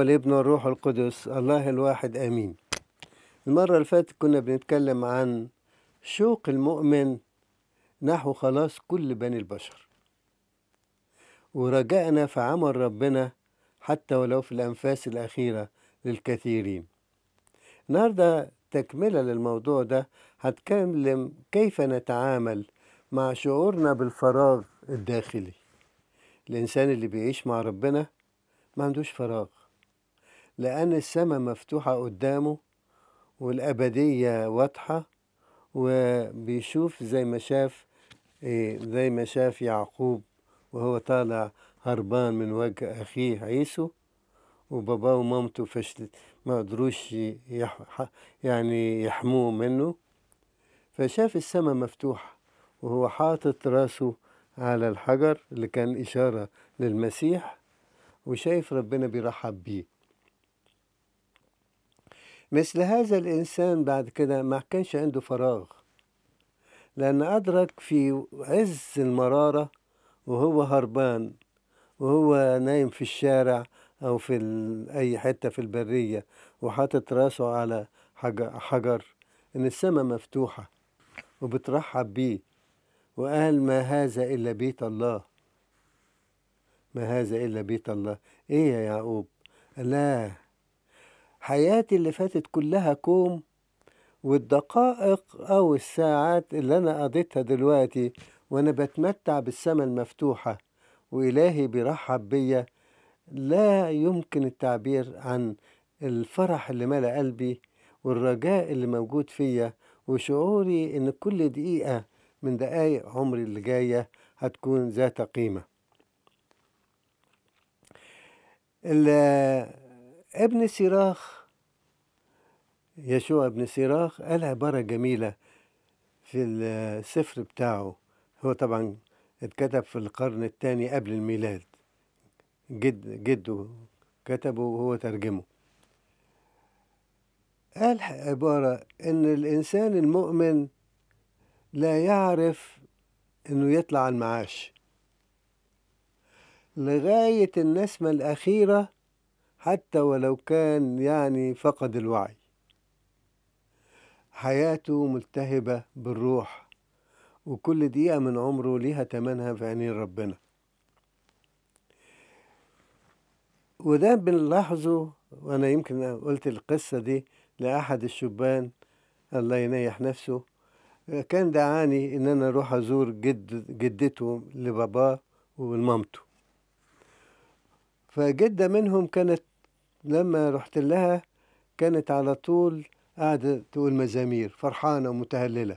والابن والروح القدس الله الواحد امين المره اللي فاتت كنا بنتكلم عن شوق المؤمن نحو خلاص كل بني البشر ورجعنا في عمل ربنا حتى ولو في الانفاس الاخيره للكثيرين النهارده تكمله للموضوع ده هتكلم كيف نتعامل مع شعورنا بالفراغ الداخلي الانسان اللي بيعيش مع ربنا ما عندوش فراغ لأن السماء مفتوحة قدامه والأبدية واضحة وبيشوف زي ما شاف إيه، زي ما شاف يعقوب وهو طالع هربان من وجه أخيه عيسو وباباه ومامته فشلت ما قدروش يعني يحموه منه فشاف السماء مفتوحة وهو حاطط راسه على الحجر اللي كان إشارة للمسيح وشايف ربنا بيرحب بيه مثل هذا الإنسان بعد كده ما كانش عنده فراغ لأن أدرك في عز المرارة وهو هربان وهو نايم في الشارع أو في أي حتة في البرية وحاطط راسه على حجر إن السماء مفتوحة وبترحب بيه وقال ما هذا إلا بيت الله ما هذا إلا بيت الله إيه يا يعقوب لا حياتي اللي فاتت كلها كوم والدقائق أو الساعات اللي أنا قضيتها دلوقتي وأنا بتمتع بالسماء المفتوحة وإلهي بيرحب بيا لا يمكن التعبير عن الفرح اللي ملا قلبي والرجاء اللي موجود فيا وشعوري إن كل دقيقة من دقايق عمري اللي جاية هتكون ذات قيمة ابن سيراخ يشوع ابن سيراخ قال عبارة جميلة في السفر بتاعه هو طبعا اتكتب في القرن الثاني قبل الميلاد جد جده كتبه وهو ترجمه قال عبارة إن الإنسان المؤمن لا يعرف إنه يطلع المعاش لغاية النسمة الأخيرة حتى ولو كان يعني فقد الوعي حياته ملتهبة بالروح وكل دقيقة من عمره ليها تمنها في عينين ربنا وده بنلاحظه وأنا يمكن قلت القصة دي لأحد الشبان الله ينيح نفسه كان دعاني إن أنا أروح أزور جد جدته لباباه ومامته فجدة منهم كانت لما رحت لها كانت على طول قاعدة تقول مزامير فرحانة ومتهللة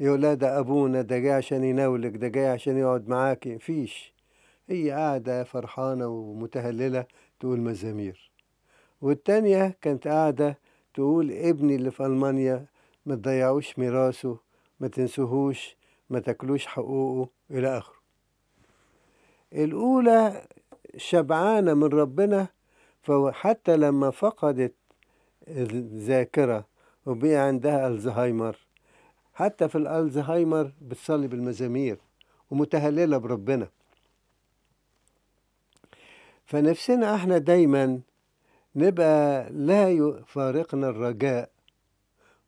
يا ولادة ده أبونا ده جاي عشان يناولك ده جاي عشان يقعد معاكي فيش هي قاعدة فرحانة ومتهللة تقول مزامير والتانية كانت قاعدة تقول ابني اللي في ألمانيا ما تضيعوش ميراثه ما تنسوهوش ما تاكلوش حقوقه إلى آخره الأولى شبعانة من ربنا فحتى لما فقدت الذاكرة وبقي عندها الزهايمر حتى في الزهايمر بتصلي بالمزامير ومتهللة بربنا فنفسنا احنا دايما نبقى لا يفارقنا الرجاء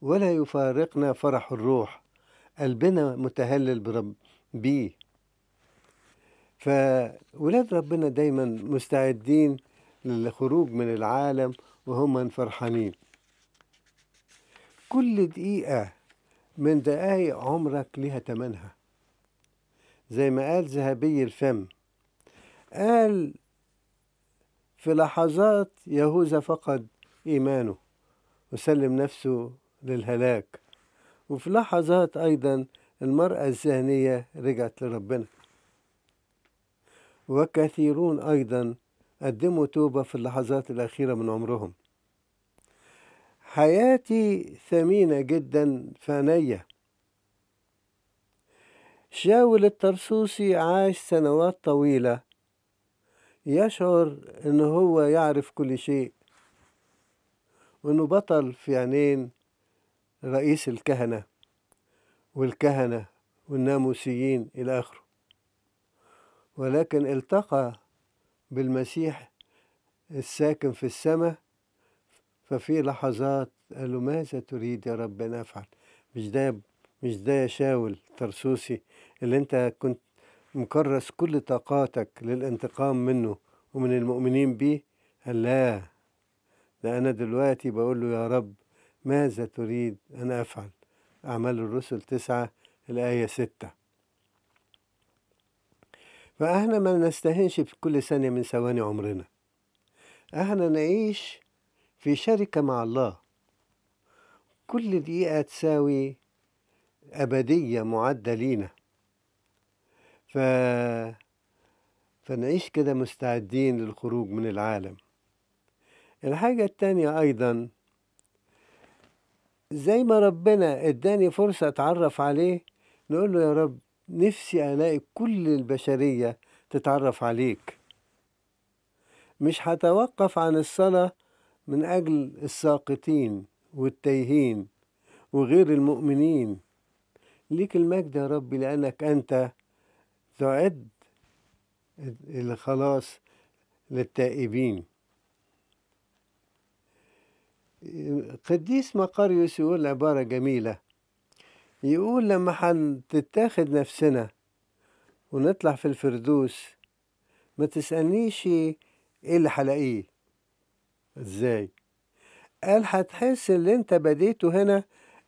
ولا يفارقنا فرح الروح قلبنا متهلل برب بيه فولاد ربنا دايما مستعدين للخروج من العالم وهم فرحانين كل دقيقة من دقايق عمرك ليها تمنها زي ما قال ذهبي الفم قال في لحظات يهوذا فقد إيمانه وسلم نفسه للهلاك وفي لحظات أيضا المرأة الذهنية رجعت لربنا وكثيرون أيضا قدموا توبة في اللحظات الأخيرة من عمرهم حياتي ثمينة جدا فانية شاول الطرسوسي عاش سنوات طويلة يشعر إن هو يعرف كل شيء وإنه بطل في عينين رئيس الكهنة والكهنة والناموسيين إلى آخره ولكن التقى بالمسيح الساكن في السماء ففي لحظات قال له ماذا تريد يا رب أن أفعل مش ده مش ده يا شاول ترسوسي اللي أنت كنت مكرس كل طاقاتك للانتقام منه ومن المؤمنين بيه قال لا ده أنا دلوقتي بقول له يا رب ماذا تريد أن أفعل أعمال الرسل تسعة الآية ستة فاحنا ما نستهنش في كل ثانية من ثواني عمرنا احنا نعيش في شركة مع الله كل دقيقة تساوي أبدية معدة لينا ف... فنعيش كده مستعدين للخروج من العالم الحاجة التانية أيضا زي ما ربنا اداني فرصة اتعرف عليه نقول له يا رب نفسي ألاقي كل البشرية تتعرف عليك مش هتوقف عن الصلاة من أجل الساقطين والتايهين وغير المؤمنين ليك المجد يا ربي لأنك أنت تعد الخلاص للتائبين قديس مقاريوس يقول عبارة جميلة يقول لما حتتاخد نفسنا ونطلع في الفردوس ما تسألنيش ايه اللي حلاقيه ازاي قال هتحس اللي انت بديته هنا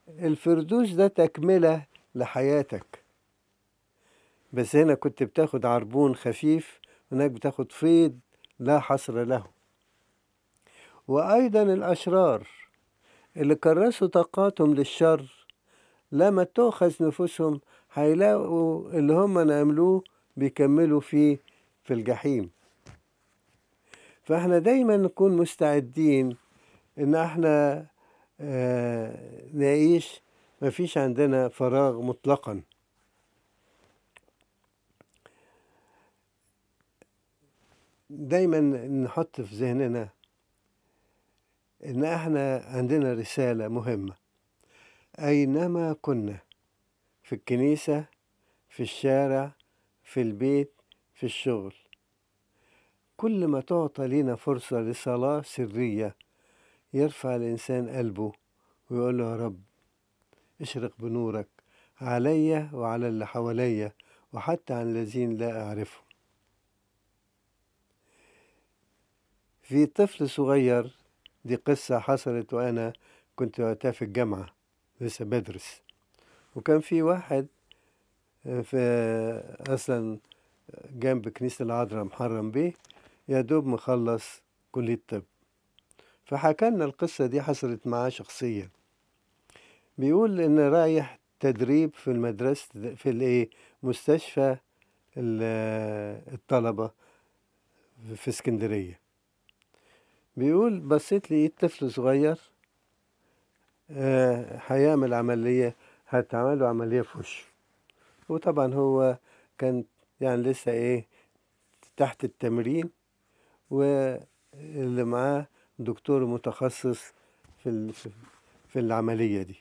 الفردوس ده تكملة لحياتك بس هنا كنت بتاخد عربون خفيف هناك بتاخد فيض لا حصر له وأيضا الأشرار اللي كرسوا طاقاتهم للشر لما تؤخذ نفوسهم هيلاقوا اللي هم نعملوه بيكملوا فيه في الجحيم فاحنا دايما نكون مستعدين ان احنا نعيش آه، نعيش مفيش عندنا فراغ مطلقا دايما نحط في ذهننا ان احنا عندنا رساله مهمه أينما كنا في الكنيسة في الشارع في البيت في الشغل كل ما تعطى لنا فرصة لصلاة سرية يرفع الإنسان قلبه ويقول له يا رب اشرق بنورك علي وعلى اللي حواليا وحتى عن الذين لا أعرفهم في طفل صغير دي قصة حصلت وأنا كنت وقتها في الجامعة لسه بدرس وكان في واحد آه، في آه، أصلا آه، جنب كنيسة العذراء محرم بيه يا دوب مخلص كلية الطب فحكى لنا القصة دي حصلت معاه شخصيا بيقول إن رايح تدريب في المدرسة في الإيه مستشفى الطلبة في اسكندرية بيقول بصيت لقيت طفل صغير هيعمل آه، عملية هتعمل عملية في وشه وطبعا هو كان يعني لسه ايه تحت التمرين واللي معاه دكتور متخصص في في العملية دي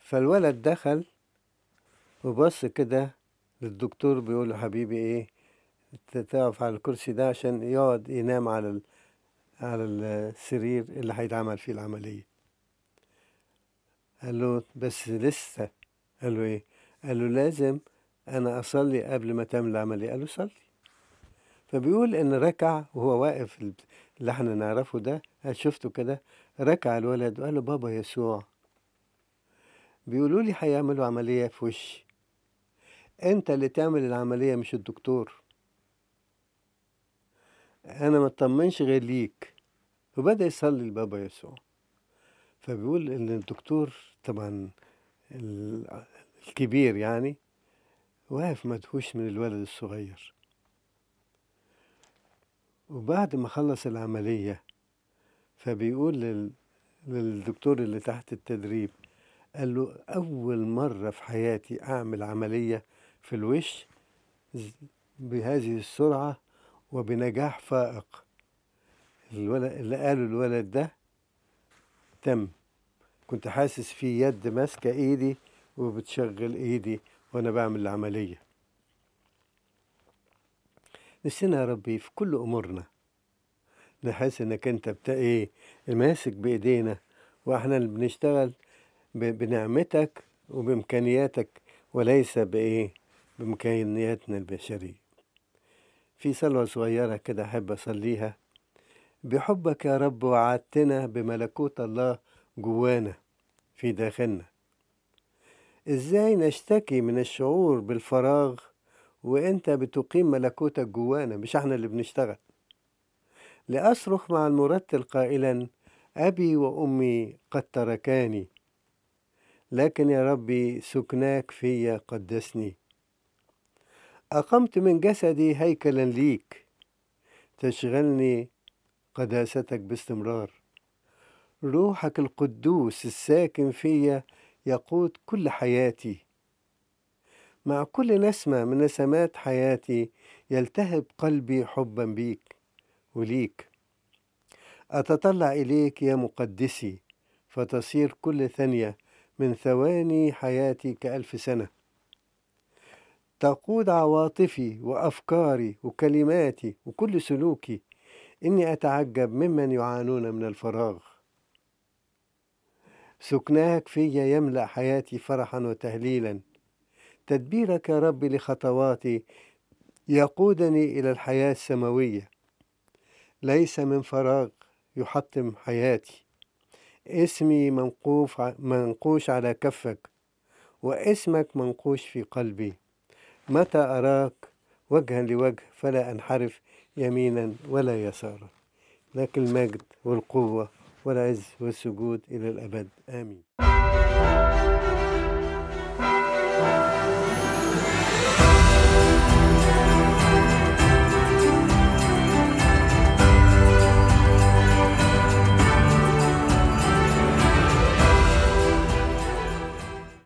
فالولد دخل وبص كده للدكتور بيقول له حبيبي ايه تقف على الكرسي ده عشان يقعد ينام على على السرير اللي هيتعمل فيه العملية قال له بس لسه قال له ايه قال له لازم انا اصلي قبل ما تعمل العملية قال له صلي فبيقول ان ركع وهو واقف اللي احنا نعرفه ده شفته كده ركع الولد وقال له بابا يسوع بيقولوا لي هيعملوا عملية في وشي انت اللي تعمل العملية مش الدكتور انا ما اطمنش غير ليك وبدا يصلي لبابا يسوع فبيقول ان الدكتور طبعا الكبير يعني واقف مدهوش من الولد الصغير وبعد ما خلص العملية فبيقول للدكتور اللي تحت التدريب قال له أول مرة في حياتي أعمل عملية في الوش بهذه السرعة وبنجاح فائق الولد اللي قاله الولد ده تم كنت حاسس في يد ماسكة ايدي وبتشغل ايدي وانا بعمل العملية نسينا يا ربي في كل امورنا نحس انك انت بتا ايه ماسك بايدينا واحنا اللي بنشتغل بنعمتك وبامكانياتك وليس بايه بامكانياتنا البشريه في صلوة صغيرة كده أحب أصليها بحبك يا رب وعدتنا بملكوت الله جوانا في داخلنا إزاي نشتكي من الشعور بالفراغ وإنت بتقيم ملكوتك جوانا مش إحنا اللي بنشتغل لأصرخ مع المرتل قائلا أبي وأمي قد تركاني لكن يا ربي سكناك فيا قدسني أقمت من جسدي هيكلا ليك تشغلني قداستك باستمرار روحك القدوس الساكن فيا يقود كل حياتي مع كل نسمة من نسمات حياتي يلتهب قلبي حبا بيك وليك أتطلع إليك يا مقدسي فتصير كل ثانية من ثواني حياتي كألف سنة تقود عواطفي وافكاري وكلماتي وكل سلوكي اني اتعجب ممن يعانون من الفراغ سكناك في يملا حياتي فرحا وتهليلا تدبيرك يا رب لخطواتي يقودني الى الحياه السماويه ليس من فراغ يحطم حياتي اسمي منقوف منقوش على كفك واسمك منقوش في قلبي متى أراك وجها لوجه فلا أنحرف يمينا ولا يسارا لك المجد والقوة والعز والسجود إلى الأبد آمين